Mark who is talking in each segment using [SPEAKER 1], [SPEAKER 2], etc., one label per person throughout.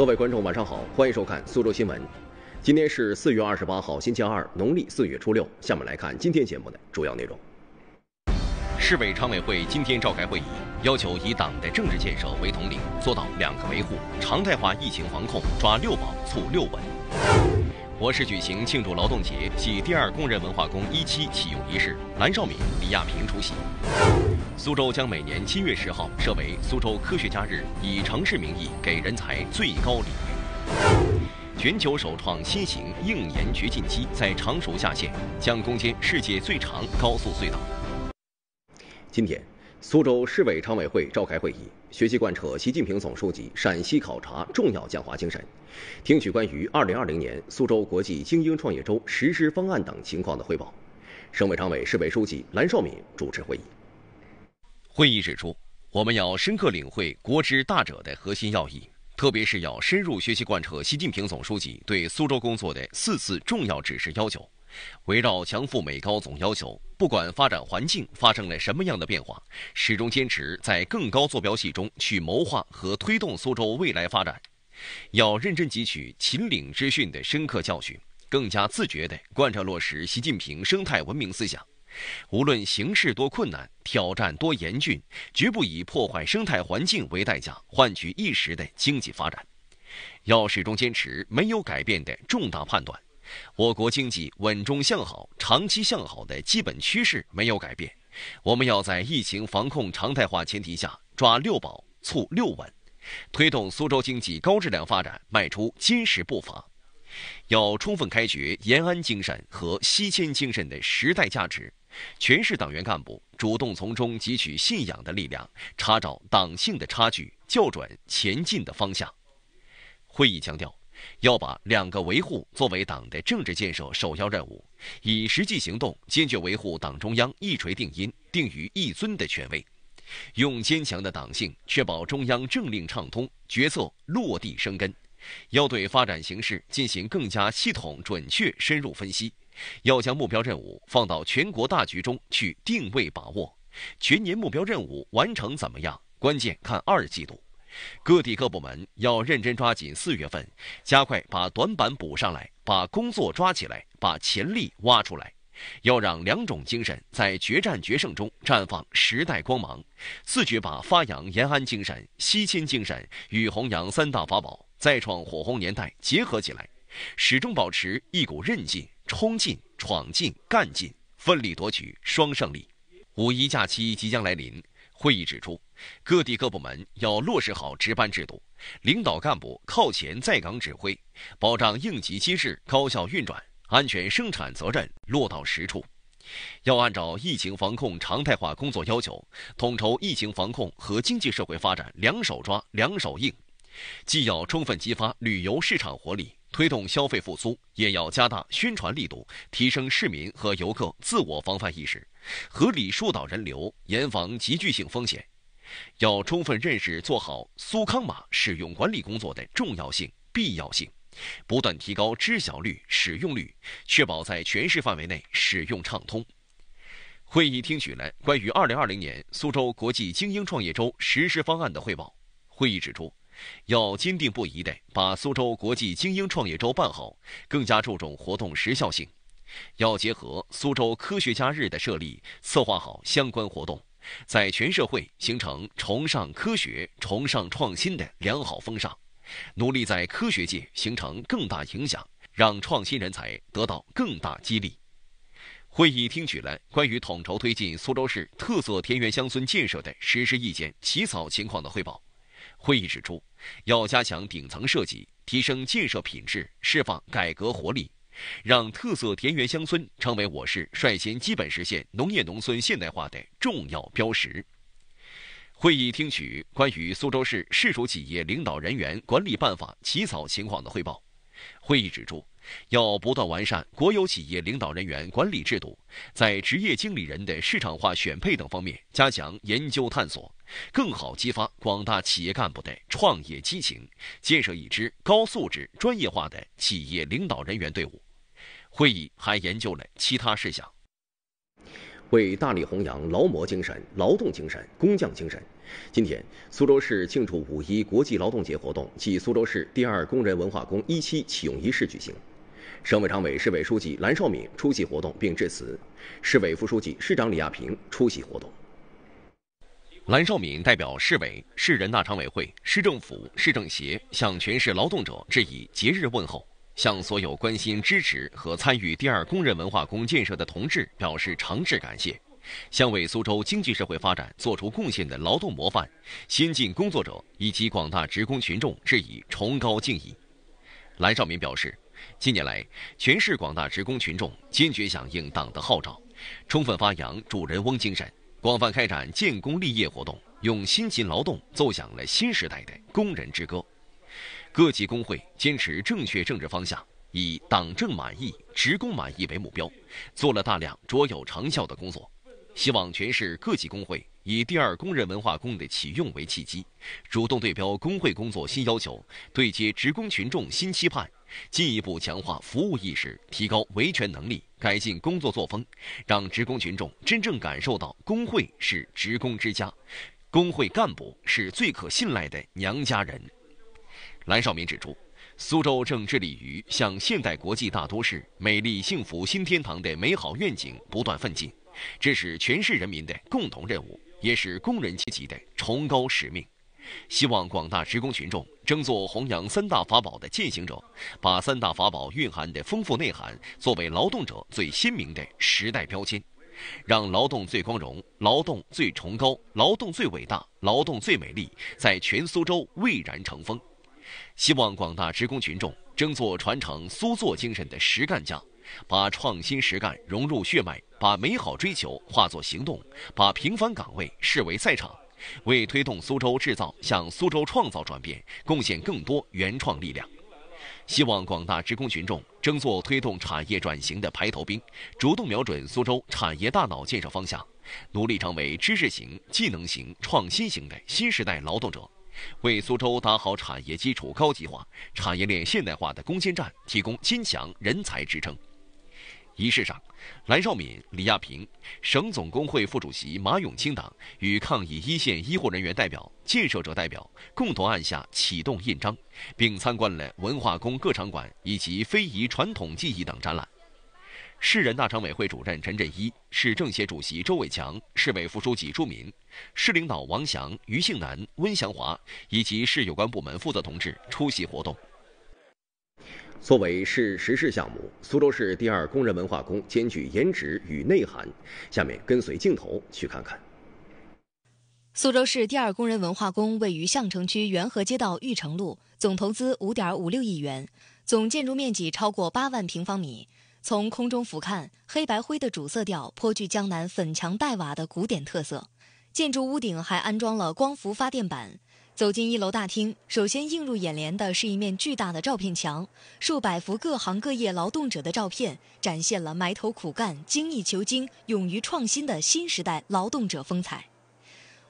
[SPEAKER 1] 各位观众，晚上好，欢迎收看苏州新闻。今天是四月二十八号，星期二，农历四月初六。下面来看今天节目的主要内容。市委常委会今天召开会议，要求以党的政治建设为统领，做到两个维护，常态化疫情防控，抓六保促六稳。我市举行庆祝劳动节暨第二工人文化宫一期启用仪式，蓝绍敏、李亚平出席。苏州将每年七月十号设为苏州科学家日，以城市名义给人才最高礼遇。全球首创新型硬岩掘进机在常熟下线，将攻坚世界最长高速隧道。今天，苏州市委常委会召开会议，学习贯彻习近平总书记陕西考察重要讲话精神，听取关于二零二零年苏州国际精英创业周实施方案等情况的汇报。省委常委、市委书记蓝绍敏主持会议。会议指出，我们要深刻领会国之大者的核心要义，特别是要深入学习贯彻习近平总书记对苏州工作的四次重要指示要求，围绕强富美高总要求，不管发展环境发生了什么样的变化，始终坚持在更高坐标系中去谋划和推动苏州未来发展。要认真汲取秦岭之训的深刻教训，更加自觉地贯彻落实习近平生态文明思想。无论形势多困难，挑战多严峻，绝不以破坏生态环境为代价换取一时的经济发展。要始终坚持没有改变的重大判断：我国经济稳中向好、长期向好的基本趋势没有改变。我们要在疫情防控常态化前提下，抓六保、促六稳，推动苏州经济高质量发展迈出坚实步伐。要充分开掘延安精神和西迁精神的时代价值。全市党员干部主动从中汲取信仰的力量，查找党性的差距，校准前进的方向。会议强调，要把“两个维护”作为党的政治建设首要任务，以实际行动坚决维护党中央一锤定音、定于一尊的权威，用坚强的党性确保中央政令畅通、决策落地生根。要对发展形势进行更加系统、准确、深入分析。要将目标任务放到全国大局中去定位把握，全年目标任务完成怎么样？关键看二季度。各地各部门要认真抓紧四月份，加快把短板补上来，把工作抓起来，把潜力挖出来。要让两种精神在决战决胜中绽放时代光芒，自觉把发扬延安精神、西迁精神与弘扬三大法宝再创火红年代结合起来，始终保持一股韧劲。冲进、闯进、干劲，奋力夺取双胜利。五一假期即将来临，会议指出，各地各部门要落实好值班制度，领导干部靠前在岗指挥，保障应急机制高效运转，安全生产责任落到实处。要按照疫情防控常态化工作要求，统筹疫情防控和经济社会发展，两手抓，两手硬，既要充分激发旅游市场活力。推动消费复苏，也要加大宣传力度，提升市民和游客自我防范意识，合理疏导人流，严防集聚性风险。要充分认识做好苏康码使用管理工作的重要性、必要性，不断提高知晓率、使用率，确保在全市范围内使用畅通。会议听取了关于2020年苏州国际精英创业周实施方案的汇报。会议指出。要坚定不移地把苏州国际精英创业周办好，更加注重活动时效性；要结合苏州科学家日的设立，策划好相关活动，在全社会形成崇尚科学、崇尚创新的良好风尚，努力在科学界形成更大影响，让创新人才得到更大激励。会议听取了关于统筹推进苏州市特色田园乡村建设的实施意见起草情况的汇报。会议指出。要加强顶层设计，提升建设品质，释放改革活力，让特色田园乡村成为我市率先基本实现农业农村现代化的重要标识。会议听取关于苏州市市属企业领导人员管理办法起草情况的汇报。会议指出。要不断完善国有企业领导人员管理制度，在职业经理人的市场化选配等方面加强研究探索，更好激发广大企业干部的创业激情，建设一支高素质、专业化的企业领导人员队伍。会议还研究了其他事项。为大力弘扬劳模精神、劳动精神、工匠精神，今天苏州市庆祝五一国际劳动节活动暨苏州市第二工人文化宫一期启用仪式举行。省委常委、市委书记蓝绍敏出席活动并致辞，市委副书记、市长李亚平出席活动。蓝绍敏代表市委、市人大常委会、市政府、市政协向全市劳动者致以节日问候，向所有关心、支持和参与第二工人文化宫建设的同志表示诚挚感谢，向为苏州经济社会发展作出贡献的劳动模范、先进工作者以及广大职工群众致以崇高敬意。蓝绍敏表示。近年来，全市广大职工群众坚决响应党的号召，充分发扬主人翁精神，广泛开展建功立业活动，用辛勤劳动奏响了新时代的工人之歌。各级工会坚持正确政治方向，以党政满意、职工满意为目标，做了大量卓有成效的工作。希望全市各级工会。以第二工人文化宫的启用为契机，主动对标工会工作新要求，对接职工群众新期盼，进一步强化服务意识，提高维权能力，改进工作作风，让职工群众真正感受到工会是职工之家，工会干部是最可信赖的娘家人。蓝绍明指出，苏州正致力于向现代国际大都市、美丽幸福新天堂的美好愿景不断奋进，这是全市人民的共同任务。也是工人阶级的崇高使命。希望广大职工群众争做弘扬“三大法宝”的践行者，把“三大法宝”蕴含的丰富内涵作为劳动者最鲜明的时代标签，让劳动最光荣、劳动最崇高、劳动最伟大、劳动最美丽在全苏州蔚然成风。希望广大职工群众争做传承苏作精神的实干家。把创新实干融入血脉，把美好追求化作行动，把平凡岗位视为赛场，为推动苏州制造向苏州创造转变贡献更多原创力量。希望广大职工群众争做推动产业转型的排头兵，主动瞄准苏州产业大脑建设方向，努力成为知识型、技能型、创新型的新时代劳动者，为苏州打好产业基础高级化、产业链现代化的攻坚战提供坚强人才支撑。仪式上，兰绍敏、李亚平，省总工会副主席马永清等与抗疫一线医护人员代表、建设者代表共同按下启动印章，并参观了文化宫各场馆以及非遗传统技艺等展览。市人大常委会主任陈振一、市政协主席周伟强、市委副书记朱明、市领导王翔、余庆南、温祥华以及市有关部门负责同志出席活动。作为市实事项目，苏州市第二工人文化宫兼具颜值与内涵。下面跟随镜头去看看。
[SPEAKER 2] 苏州市第二工人文化宫位于相城区元和街道玉城路，总投资五点五六亿元，总建筑面积超过八万平方米。从空中俯瞰，黑白灰的主色调颇具江南粉墙黛瓦的古典特色。建筑屋顶还安装了光伏发电板。走进一楼大厅，首先映入眼帘的是一面巨大的照片墙，数百幅各行各业劳动者的照片，展现了埋头苦干、精益求精、勇于创新的新时代劳动者风采。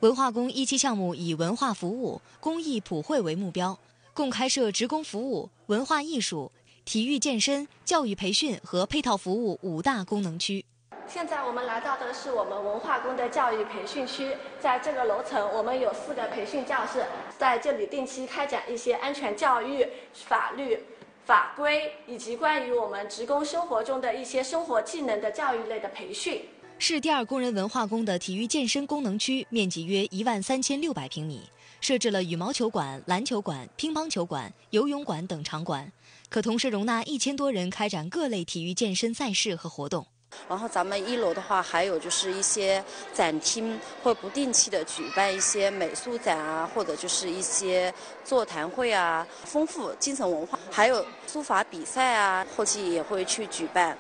[SPEAKER 2] 文化宫一期项目以文化服务、公益普惠为目标，共开设职工服务、文化艺术、体育健身、教育培训和配套服务五大功能区。现在我们来到的是我们文化宫的教育培训区，在这个楼层，我们有四个培训教室，在这里定期开展一些安全教育、法律法规以及关于我们职工生活中的一些生活技能的教育类的培训。市第二工人文化宫的体育健身功能区面积约一万三千六百平米，设置了羽毛球馆、篮球馆、乒乓球馆、游泳馆等场馆，可同时容纳一千多人开展各类体育健身赛事和活动。然后咱们一楼的话，还有就是一些展厅会不定期的举办一些美术展啊，或者就是一些座谈会啊，丰富精神文化。还有书法比赛啊，后期也会去举办。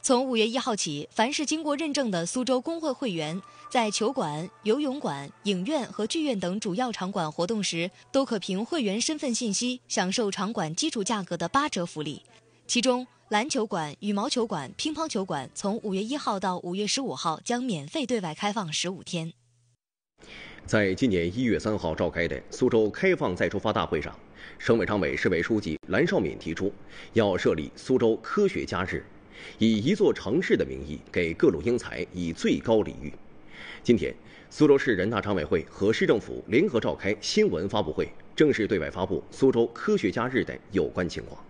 [SPEAKER 2] 从五月一号起，凡是经过认证的苏州工会会员，在球馆、游泳馆、影院和剧院等主要场馆活动时，都可凭会员身份信息享受场馆基础价格的八折福利。其中，篮球馆、羽毛球馆、乒乓球馆从五月一号到五月十五号将免费对外开放十五天。
[SPEAKER 1] 在今年一月三号召开的苏州开放再出发大会上，省委常委、市委书记蓝绍敏提出，要设立苏州科学家日，以一座城市的名义给各路英才以最高礼遇。今天，苏州市人大常委会和市政府联合召开新闻发布会，正式对外发布苏州科学家日的有关情况。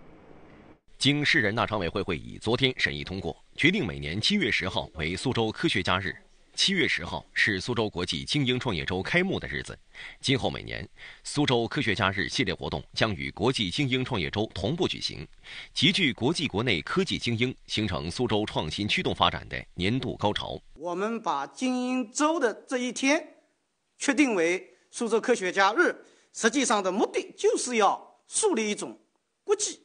[SPEAKER 1] 经市人大常委会会议昨天审议通过，决定每年七月十号为苏州科学家日。七月十号是苏州国际精英创业周开幕的日子。今后每年，苏州科学家日系列活动将与国际精英创业周同步举行，集聚国际国内科技精英，形成苏州创新驱动发展的年度高潮。我们把精英周的这一天确定为苏州科学家日，实际上的目的就是要树立一种国际。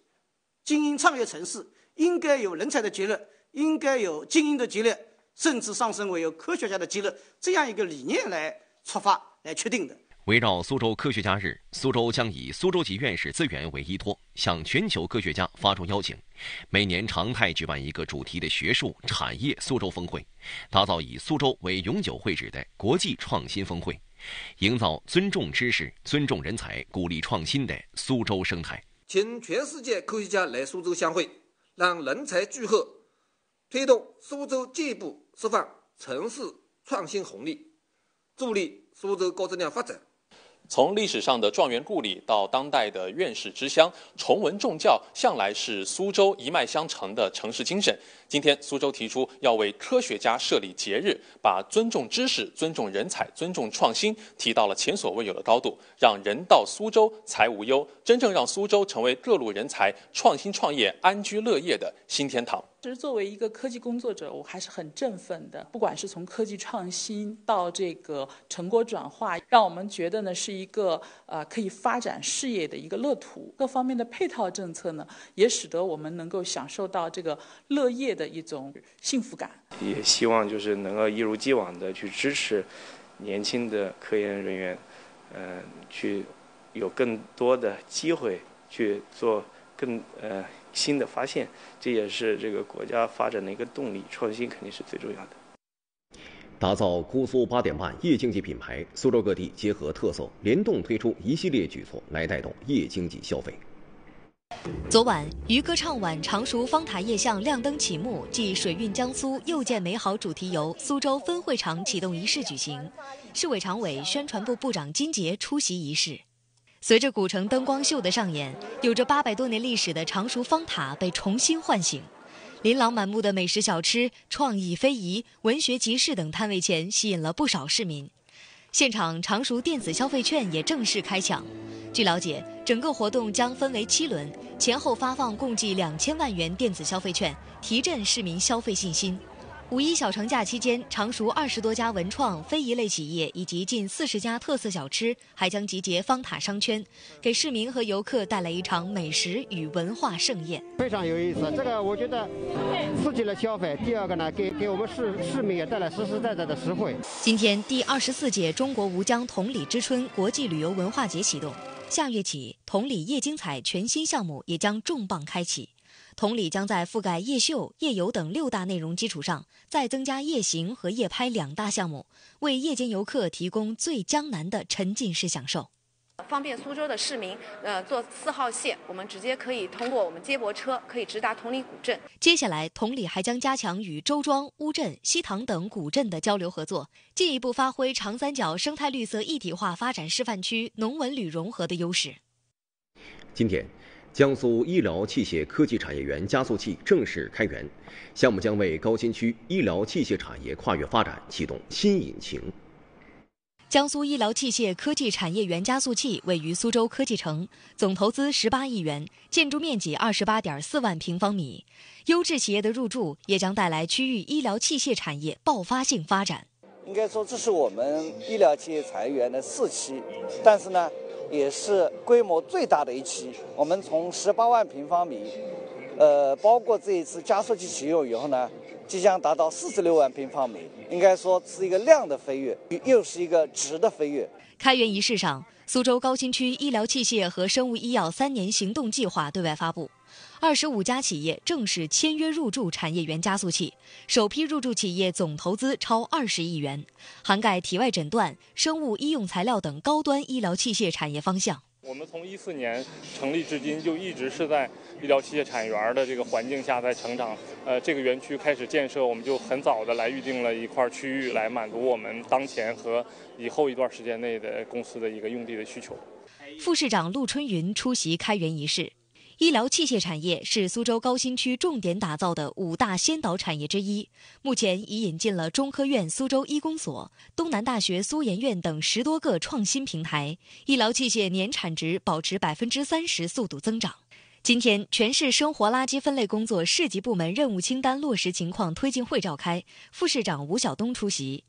[SPEAKER 1] 精英创业城市应该有人才的节日，应该有精英的节日，甚至上升为有科学家的节日，这样一个理念来出发来确定的。围绕苏州科学家日，苏州将以苏州籍院士资源为依托，向全球科学家发出邀请，每年常态举办一个主题的学术产业苏州峰会，打造以苏州为永久会址的国际创新峰会，营造尊重知识、尊重人才、鼓励创新的苏州生态。请全世界科学家来苏州相会，让人才聚合，推动苏州进一步释放城市创新红利，助力苏州高质量发展。从历史上的状元故里到当代的院士之乡，崇文重教向来是苏州一脉相承的城市精神。今天苏州提出要为科学家设立节日，把尊重知识、尊重人才、尊重创新提到了前所未有的高度，让人到苏州才无忧，真正让苏州成为各路人才创新创业、安居乐业的新天堂。
[SPEAKER 3] 其实作为一个科技工作者，我还是很振奋的。不管是从科技创新到这个成果转化，让我们觉得呢是一个呃可以发展事业的一个乐土。各方面的配套政策呢，也使得我们能够享受到这个乐业的。的一种幸福感，
[SPEAKER 1] 也希望就是能够一如既往的去支持年轻的科研人员，嗯，去有更多的机会去做更呃新的发现，这也是这个国家发展的一个动力。创新肯定是最重要的。打造姑苏八点半夜经济品牌，苏州各地结合特色，联动推出一系列举措来带动夜经济消费。
[SPEAKER 2] 昨晚，渔歌唱晚常熟方塔夜巷亮灯启幕暨水韵江苏又见美好主题游苏州分会场启动仪式举行。市委常委、宣传部部长金杰出席仪式。随着古城灯光秀的上演，有着八百多年历史的常熟方塔被重新唤醒。琳琅满目的美食小吃、创意非遗、文学集市等摊位前，吸引了不少市民。现场常熟电子消费券也正式开抢。据了解，整个活动将分为七轮，前后发放共计两千万元电子消费券，提振市民消费信心。五一小长假期间，常熟二十多家文创非遗类企业以及近四十家特色小吃还将集结方塔商圈，给市民和游客带来一场美食
[SPEAKER 3] 与文化盛宴。非常有意思，这个我觉得刺激了消费。第二个呢，给给我们市市民也带来实实在在的实惠。
[SPEAKER 2] 今天，第二十四届中国吴江同里之春国际旅游文化节启动。下月起，同里夜精彩全新项目也将重磅开启。同里将在覆盖夜秀、夜游等六大内容基础上，再增加夜行和夜拍两大项目，为夜间游客提供最江南的沉浸式享受。方便苏州的市民，呃，坐四号线，我们直接可以通过我们接驳车，可以直达同里古镇。接下来，同里还将加强与周庄、乌镇、西塘等古镇的交流合作，进一步发挥长三角生态绿色一体化发展示范区农文旅融合的优势。
[SPEAKER 1] 今天。江苏医疗器械科技产业园加速器正式开园，项目将为高新区医疗器械产业跨越发展启动新引擎。
[SPEAKER 2] 江苏医疗器械科技产业园加速器位于苏州科技城，总投资十八亿元，建筑面积二十八点四万平方米。优质企业的入驻，也将带来区域医疗器械产业爆发性发展。
[SPEAKER 1] 应该说，这是我们医疗器械产业园的四期，但是呢。也是规模最大的一期，我们从十八万平方米，呃，包括这一次加速器启用以后呢，即将达到四十六万平方米，应该说是一个量的飞跃，又是一个质的飞跃。
[SPEAKER 2] 开园仪式上，苏州高新区医疗器械和生物医药三年行动计划对外发布。二十五家企业正式签约入驻产业园加速器，首批入驻企业总投资超二十亿元，涵盖体外诊断、生物医用材料等高端医疗器械产业方向。
[SPEAKER 1] 我们从一四年成立至今，就一直是在医疗器械产业园的这个环境下在成长。呃，这个园区开始建设，我们就很早的来预定了一块区域，来满足我们当前和以后一段时间内的公司的一个用地的需求。
[SPEAKER 2] 副市长陆春云出席开园仪式。医疗器械产业是苏州高新区重点打造的五大先导产业之一，目前已引进了中科院苏州医工所、东南大学苏研院等十多个创新平台，医疗器械年产值保持百分之三十速度增长。今天，全市生活垃圾分类工作市级部门任务清单落实情况推进会召开，副市长吴晓东出席。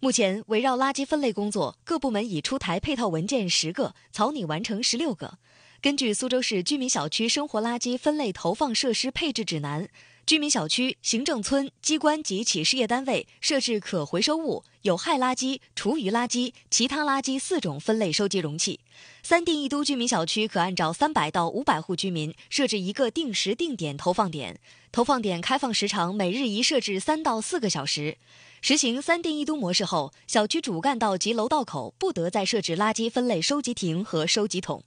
[SPEAKER 2] 目前，围绕垃圾分类工作，各部门已出台配套文件十个，草拟完成十六个。根据《苏州市居民小区生活垃圾分类投放设施配置指南》，居民小区、行政村、机关及企事业单位设置可回收物、有害垃圾、厨余垃圾、其他垃圾四种分类收集容器。三定一都居民小区可按照三百到五百户居民设置一个定时定点投放点，投放点开放时长每日宜设置三到四个小时。实行三定一都模式后，小区主干道及楼道口不得再设置垃圾分类收集亭和收集桶。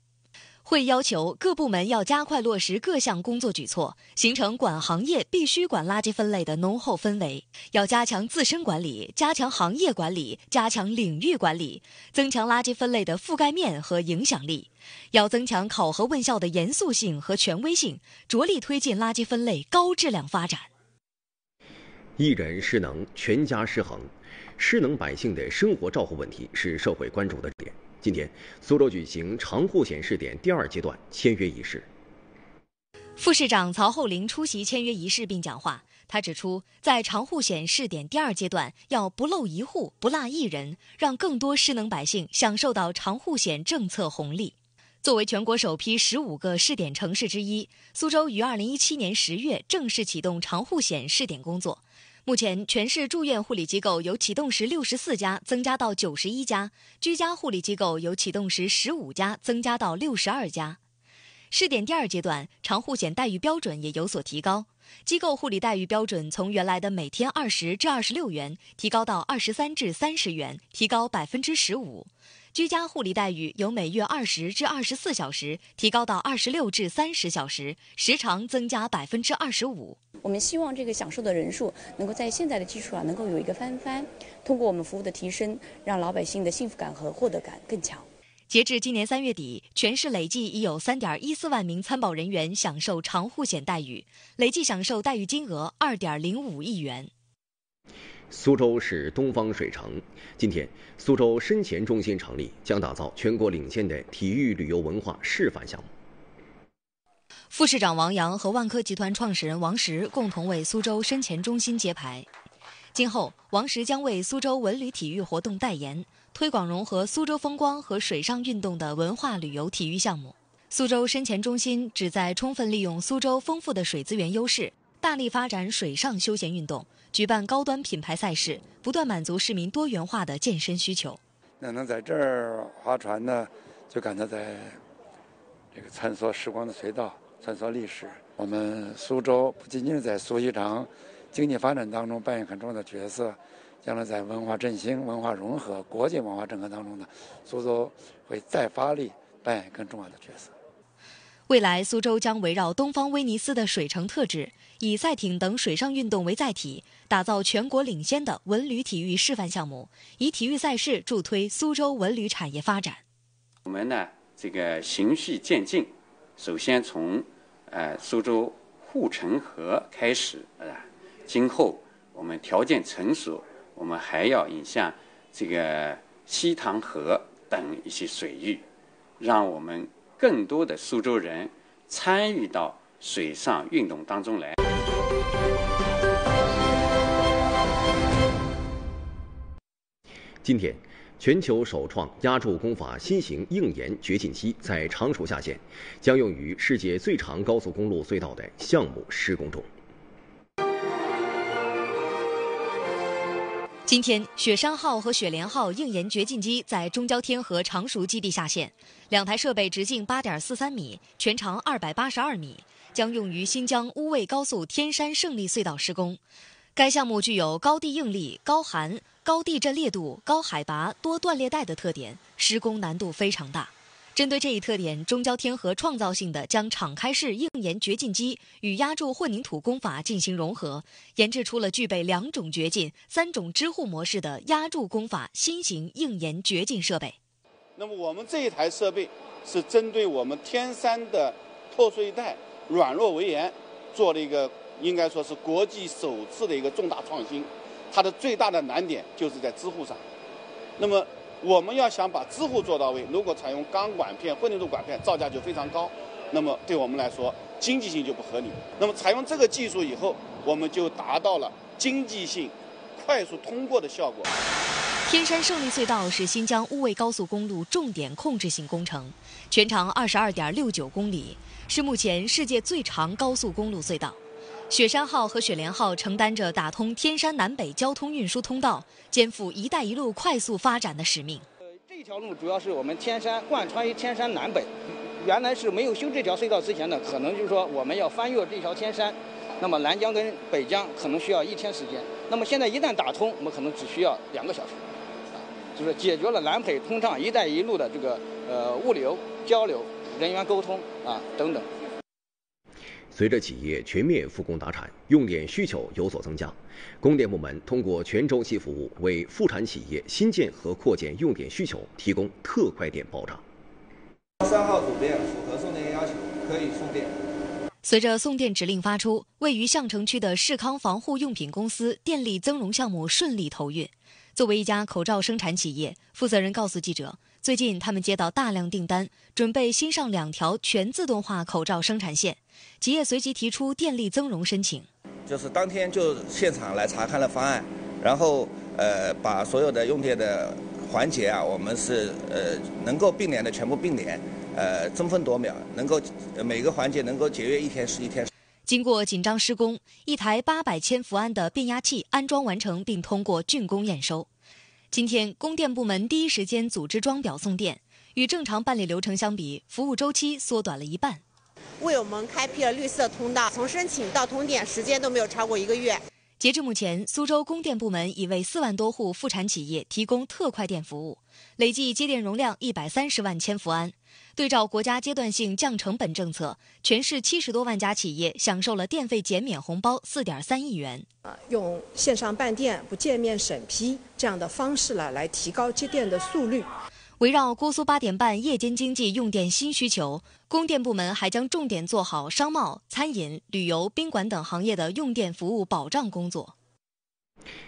[SPEAKER 2] 会要求各部门要加快落实各项工作举措，形成管行业必须管垃圾分类的浓厚氛围。要加强自身管理，加强行业管理，加强领域管理，增强垃圾分类的覆盖面和影响力。要增强考核问效的严肃性和权威性，着力推进垃圾分类高质量发展。
[SPEAKER 1] 一人失能，全家失衡，失能百姓的生活照护问题是社会关注的点。今天，苏州举行长户险试点第二阶段签约仪式。
[SPEAKER 2] 副市长曹厚林出席签约仪式并讲话。他指出，在长户险试点第二阶段，要不漏一户、不落一人，让更多失能百姓享受到长户险政策红利。作为全国首批十五个试点城市之一，苏州于二零一七年十月正式启动长户险试点工作。目前，全市住院护理机构由启动时六十四家增加到九十一家，居家护理机构由启动时十五家增加到六十二家。试点第二阶段，长护险待遇标准也有所提高，机构护理待遇标准从原来的每天二十至二十六元提高到二十三至三十元，提高百分之十五。居家护理待遇由每月二十至二十四小时提高到二十六至三十小
[SPEAKER 3] 时，时长增加百分之二十五。我们希望这个享受的人数能够在现在的基础上能够有一个翻番，通过我们服务的提升，让老百姓的幸福感和获得感更强。
[SPEAKER 2] 截至今年三月底，全市累计已有三点一四万名参保人员享受长护险待遇，累计享受待遇金额二点零五亿元。
[SPEAKER 1] 苏州是东方水城。今天，苏州深潜中心成立，将打造全国领先的体育旅游文化示范项目。
[SPEAKER 2] 副市长王阳和万科集团创始人王石共同为苏州深潜中心揭牌。今后，王石将为苏州文旅体育活动代言，推广融合苏州风光和水上运动的文化旅游体育项目。苏州深潜中心旨在充分利用苏州丰富的水资源优势。大力发展水上休闲运动，举办高端品牌赛事，不断满足市民多元化的健身需求。
[SPEAKER 1] 那能在这儿划船呢，就感觉在，这个穿梭时光的隧道，穿梭历史。我们苏州不仅仅在苏锡常经济发展当中扮演很重要的角色，将来在文化振兴、文化融合、国际文化整合当中呢，苏州会再发力，扮演更重要的角色。
[SPEAKER 2] 未来，苏州将围绕东方威尼斯的水城特质，以赛艇等水上运动为载体，打造全国领先的文旅体育示范项目，以体育赛事助推苏州文旅产业发展。
[SPEAKER 1] 我们呢，这个循序渐进，首先从呃苏州护城河开始，呃，今后我们条件成熟，我们还要引向这个西塘河等一些水域，让我们。更多的苏州人参与到水上运动当中来。今天，全球首创压铸工法新型硬岩掘进机在常熟下线，将用于世界最长高速公路隧道的项目施工中。
[SPEAKER 2] 今天，雪山号和雪莲号硬岩掘进机在中交天河常熟基地下线，两台设备直径八点四三米，全长二百八十二米，将用于新疆乌尉高速天山胜利隧道施工。该项目具有高地应力、高寒、高地震烈度、高海拔、多断裂带的特点，施工难度非常大。针对这一特点，中交天河创造性的将敞开式硬岩掘进机与压铸混凝土工法进行融合，研制出了具备两种掘进、三种支护模式的压铸工法新型硬岩掘进设备。
[SPEAKER 1] 那么我们这一台设备是针对我们天山的破碎带、软弱围岩做了一个，应该说是国际首次的一个重大创新。它的最大的难点就是在支护上。那么。我们要想把支护做到位，如果采用钢管片混凝土管片，造价就非常高，那么对我们来说经济性就不合理。那么采用这个技术以后，我们就达到了经济性、快速通过的效果。
[SPEAKER 2] 天山胜利隧道是新疆乌尉高速公路重点控制性工程，全长二十二点六九公里，是目前世界最长高速公路隧道。雪山号和雪莲号承担着打通天山南北交通运输通道、肩负“一带一路”快速发展的使命。呃，
[SPEAKER 3] 这条路
[SPEAKER 1] 主要是我们天山贯穿于天山南北，原来是没有修这条隧道之前呢，可能就是说我们要翻越这条天山，那么南疆跟北疆可能需要一天时间。那么现在一旦打通，我们可能只需要两个小时，啊，就是解决了南北通畅、“一带一路”的这个呃物流、交流、人员沟通啊等等。随着企业全面复工达产，用电需求有所增加，供电部门通过全周期服务，为复产企业新建和扩建用电需求提供特快电保障。三号主电符合送电要求，可以送电。
[SPEAKER 2] 随着送电指令发出，位于相城区的世康防护用品公司电力增容项目顺利投运。作为一家口罩生产企业，负责人告诉记者。最近他们接到大量订单，准备新上两条全自动化口罩生产线，企业随即提出电力增容申请。
[SPEAKER 1] 就是当天就现场来查看了方案，然后呃把所有的用电的环节啊，我们是呃能够并联的全部并联，呃争分夺秒，能够每个环节能够节约一天是一天。
[SPEAKER 2] 经过紧张施工，一台八百千伏安的变压器安装完成并通过竣工验收。今天，供电部门第一时间组织装表送电，与正常办理流程相比，服务周期缩短了一半，
[SPEAKER 3] 为我们开辟了绿色通道，从申请到通电时间都没有超过一个月。截至目前，苏州
[SPEAKER 2] 供电部门已为四万多户复产企业提供特快电服务，累计接电容量一百三十万千瓦伏安。对照国家阶段性降成本政策，全市七十多万家企业享受了电费减免红包四点三亿元。啊，用线上办电、不见面审批这样的方式了，来提高接电的速率。围绕姑苏八点半夜间经济用电新需求，供电部门还将重点做好商贸、餐饮、旅游、宾馆等行业的用电服务保障工作。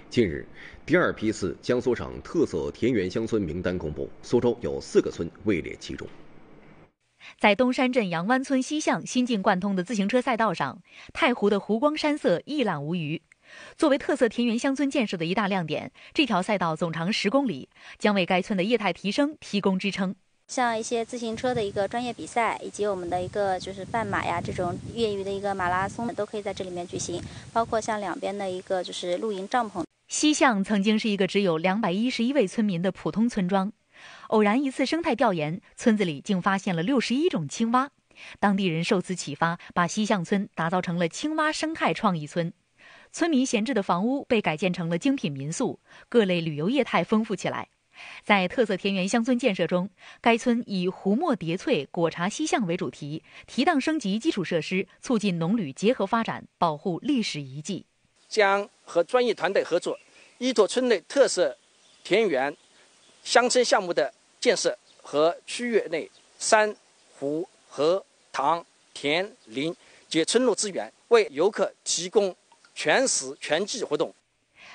[SPEAKER 1] 近日，第二批次江苏省特色田园乡村名单公布，苏州有四个村位列其中。
[SPEAKER 3] 在东山镇杨湾村西巷新近贯通的自行车赛道上，太湖的湖光山色一览无余。作为特色田园乡村建设的一大亮点，这条赛道总长十公里，将为该村的业态提升提供支撑。
[SPEAKER 2] 像一些自行车的一个专业比赛，以及我们的一个就是半马呀这种业余的一个马拉松，都可以在这里面举行。包括像两边的一个就是露营帐
[SPEAKER 3] 篷。西巷曾经是一个只有两百一十一位村民的普通村庄，偶然一次生态调研，村子里竟发现了六十一种青蛙。当地人受此启发，把西巷村打造成了青蛙生态创意村。村民闲置的房屋被改建成了精品民宿，各类旅游业态丰富起来。在特色田园乡村建设中，该村以湖墨叠翠、果茶西巷为主题，提档升级基础设施，促进农旅结合发展，保护历史遗迹。
[SPEAKER 1] 将和专业团队合作，依托村内特色田园乡村项目的建设和区域内山、湖、河、塘、田、林及村落资源，为游客提供。全市全季活动，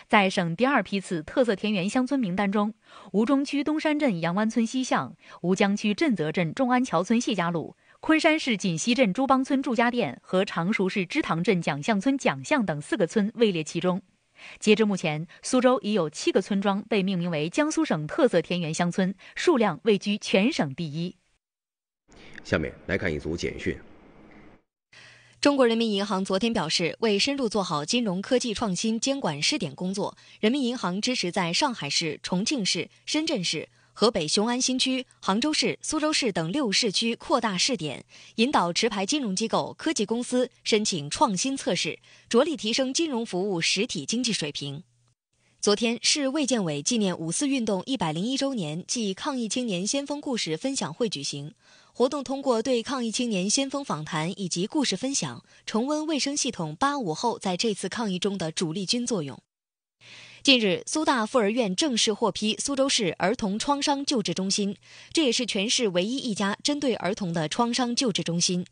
[SPEAKER 3] 在省第二批次特色田园乡村名单中，吴中区东山镇杨湾村西巷、吴江区震泽镇仲安桥村谢家路、昆山市锦溪镇朱邦村祝家店和常熟市支塘镇蒋巷村蒋巷等四个村位列其中。截至目前，苏州已有七个村庄被命名为江苏省特色田园乡村，数量位居全省第一。
[SPEAKER 1] 下面来看一组简讯。
[SPEAKER 2] 中国人民银行昨天表示，为深入做好金融科技创新监管试点工作，人民银行支持在上海市、重庆市、深圳市、河北雄安新区、杭州市、苏州市等六市区扩大试点，引导持牌金融机构、科技公司申请创新测试，着力提升金融服务实体经济水平。昨天，市卫健委纪念五四运动一百零一周年暨抗疫青年先锋故事分享会举行。活动通过对抗疫青年先锋访谈以及故事分享，重温卫生系统八五后在这次抗疫中的主力军作用。近日，苏大附儿院正式获批苏州市儿童创伤救治中心，这也是全市唯一一家针对儿童的创伤救治中心。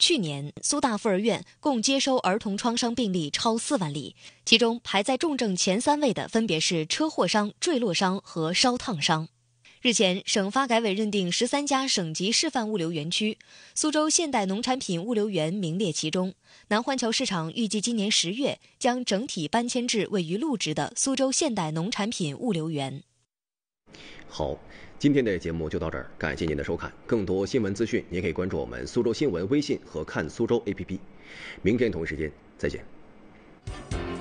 [SPEAKER 2] 去年，苏大附儿院共接收儿童创伤病例超四万例，其中排在重症前三位的分别是车祸伤、坠落伤和烧烫伤。日前，省发改委认定十三家省级示范物流园区，苏州现代农产品物流园名列其中。南环桥市场预计今年十月将整体搬迁至位于路直的苏州现代农产品物流园。
[SPEAKER 1] 好，今天的节目就到这儿，感谢您的收看。更多新闻资讯，您可以关注我们苏州新闻微信和看苏州 APP。明天同一时间再见。